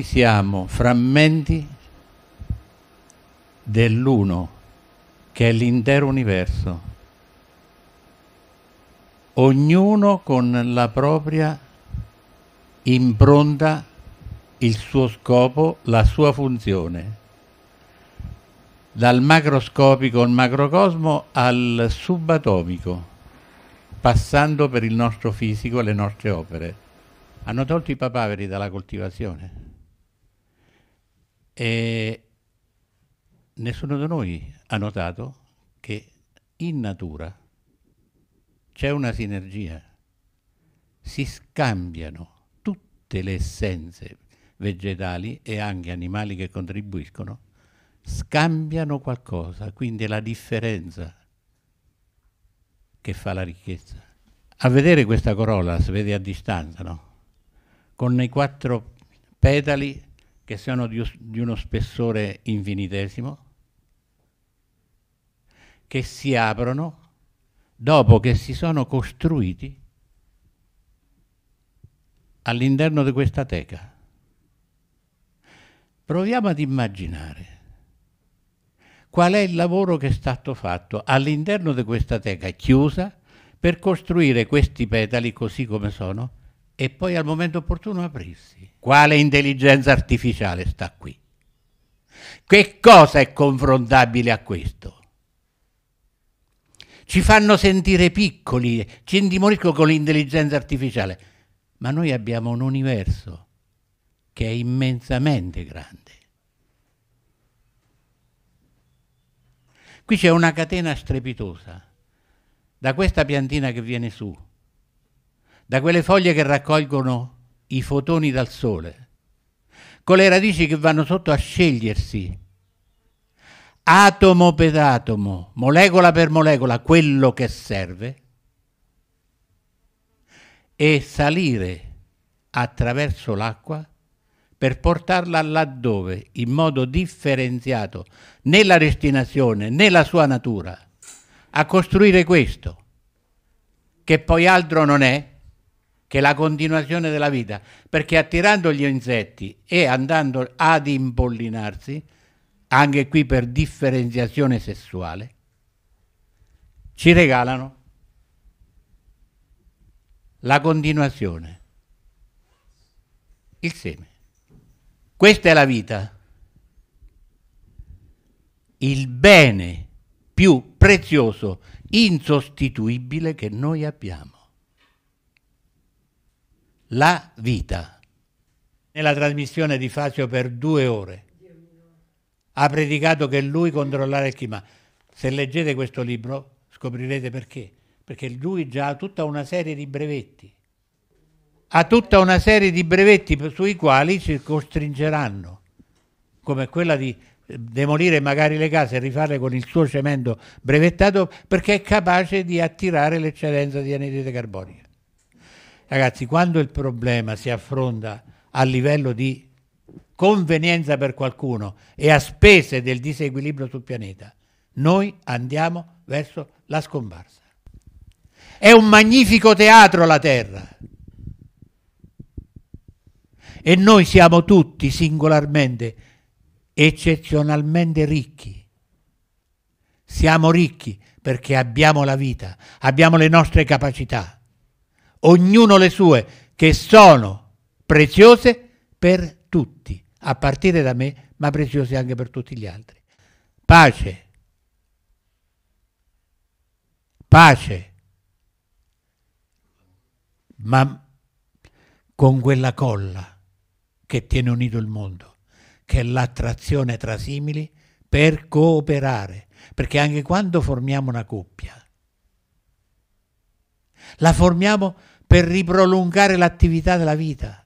noi siamo frammenti dell'uno che è l'intero universo, ognuno con la propria impronta, il suo scopo, la sua funzione. Dal macroscopico, il macrocosmo, al subatomico, passando per il nostro fisico e le nostre opere. Hanno tolto i papaveri dalla coltivazione. E nessuno di noi ha notato che in natura c'è una sinergia, si scambiano tutte le essenze vegetali e anche animali che contribuiscono, scambiano qualcosa, quindi è la differenza che fa la ricchezza. A vedere questa corolla, si vede a distanza, no? con i quattro petali che siano di uno spessore infinitesimo, che si aprono dopo che si sono costruiti all'interno di questa teca. Proviamo ad immaginare qual è il lavoro che è stato fatto all'interno di questa teca chiusa per costruire questi petali così come sono e poi al momento opportuno aprirsi. Quale intelligenza artificiale sta qui? Che cosa è confrontabile a questo? Ci fanno sentire piccoli, ci indimoriscono con l'intelligenza artificiale, ma noi abbiamo un universo che è immensamente grande. Qui c'è una catena strepitosa, da questa piantina che viene su, da quelle foglie che raccolgono i fotoni dal sole, con le radici che vanno sotto a scegliersi, atomo per atomo, molecola per molecola, quello che serve, e salire attraverso l'acqua per portarla laddove, in modo differenziato, nella destinazione, nella sua natura, a costruire questo, che poi altro non è che è la continuazione della vita, perché attirando gli insetti e andando ad impollinarsi, anche qui per differenziazione sessuale, ci regalano la continuazione, il seme. Questa è la vita. Il bene più prezioso, insostituibile che noi abbiamo la vita. Nella trasmissione di Fazio per due ore ha predicato che lui controllare il clima. Se leggete questo libro scoprirete perché. Perché lui già ha tutta una serie di brevetti. Ha tutta una serie di brevetti sui quali ci costringeranno, come quella di eh, demolire magari le case e rifarle con il suo cemento brevettato perché è capace di attirare l'eccedenza di anidride carbonica. Ragazzi, quando il problema si affronta a livello di convenienza per qualcuno e a spese del disequilibrio sul pianeta, noi andiamo verso la scomparsa. È un magnifico teatro la Terra. E noi siamo tutti singolarmente, eccezionalmente ricchi. Siamo ricchi perché abbiamo la vita, abbiamo le nostre capacità ognuno le sue, che sono preziose per tutti, a partire da me, ma preziose anche per tutti gli altri. Pace. Pace. Ma con quella colla che tiene unito il mondo, che è l'attrazione tra simili per cooperare, perché anche quando formiamo una coppia, la formiamo per riprolungare l'attività della vita.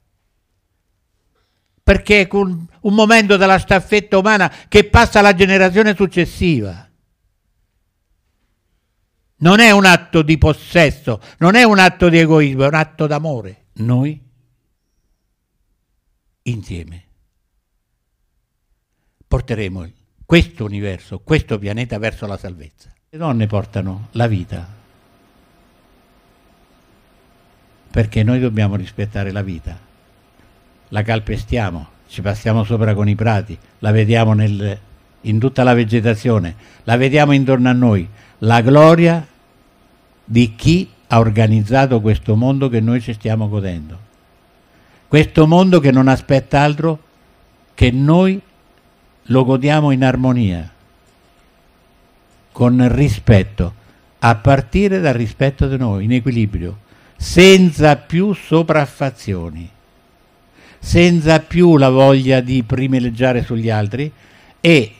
Perché è un momento della staffetta umana che passa alla generazione successiva. Non è un atto di possesso, non è un atto di egoismo, è un atto d'amore. Noi insieme porteremo questo universo, questo pianeta verso la salvezza. Le donne portano la vita perché noi dobbiamo rispettare la vita. La calpestiamo, ci passiamo sopra con i prati, la vediamo nel, in tutta la vegetazione, la vediamo intorno a noi, la gloria di chi ha organizzato questo mondo che noi ci stiamo godendo. Questo mondo che non aspetta altro che noi lo godiamo in armonia, con rispetto, a partire dal rispetto di noi, in equilibrio senza più sopraffazioni, senza più la voglia di privilegiare sugli altri e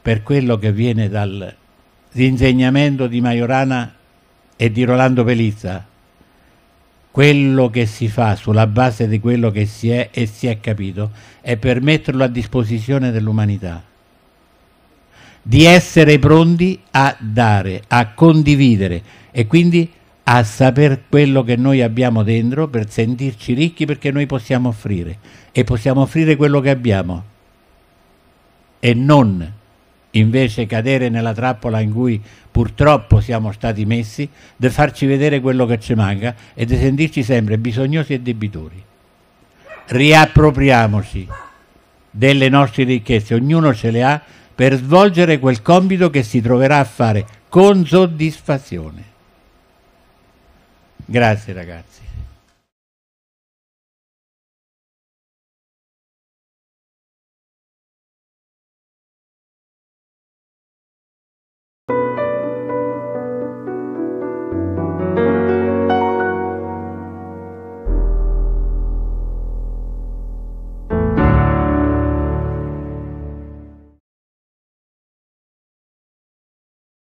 per quello che viene dall'insegnamento di Majorana e di Rolando Pelizza, quello che si fa sulla base di quello che si è e si è capito è per metterlo a disposizione dell'umanità, di essere pronti a dare, a condividere e quindi a sapere quello che noi abbiamo dentro per sentirci ricchi perché noi possiamo offrire e possiamo offrire quello che abbiamo e non invece cadere nella trappola in cui purtroppo siamo stati messi, di farci vedere quello che ci manca e di sentirci sempre bisognosi e debitori. Riappropriamoci delle nostre ricchezze, ognuno ce le ha, per svolgere quel compito che si troverà a fare con soddisfazione. Grazie ragazzi.